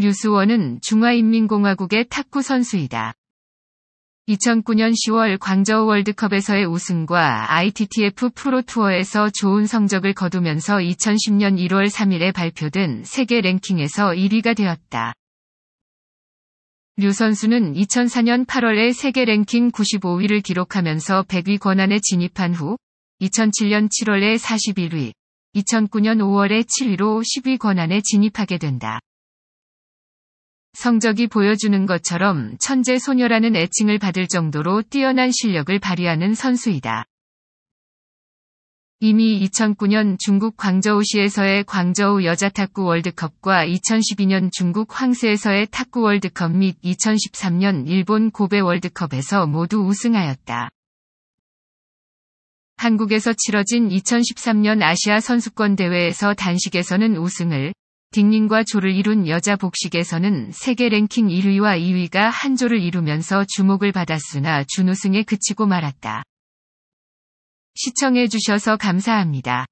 류수원은 중화인민공화국의 탁구 선수이다. 2009년 10월 광저우 월드컵에서의 우승과 ITTF 프로 투어에서 좋은 성적을 거두면서 2010년 1월 3일에 발표된 세계 랭킹에서 1위가 되었다. 류 선수는 2004년 8월에 세계 랭킹 95위를 기록하면서 100위 권한에 진입한 후 2007년 7월에 41위, 2009년 5월에 7위로 10위 권한에 진입하게 된다. 성적이 보여주는 것처럼 천재 소녀라는 애칭을 받을 정도로 뛰어난 실력을 발휘하는 선수이다. 이미 2009년 중국 광저우시에서의 광저우 여자 탁구 월드컵과 2012년 중국 황세에서의 탁구 월드컵 및 2013년 일본 고베 월드컵에서 모두 우승하였다. 한국에서 치러진 2013년 아시아 선수권 대회에서 단식에서는 우승을, 딩닝과 조를 이룬 여자 복식에서는 세계 랭킹 1위와 2위가 한 조를 이루면서 주목을 받았으나 준우승에 그치고 말았다. 시청해주셔서 감사합니다.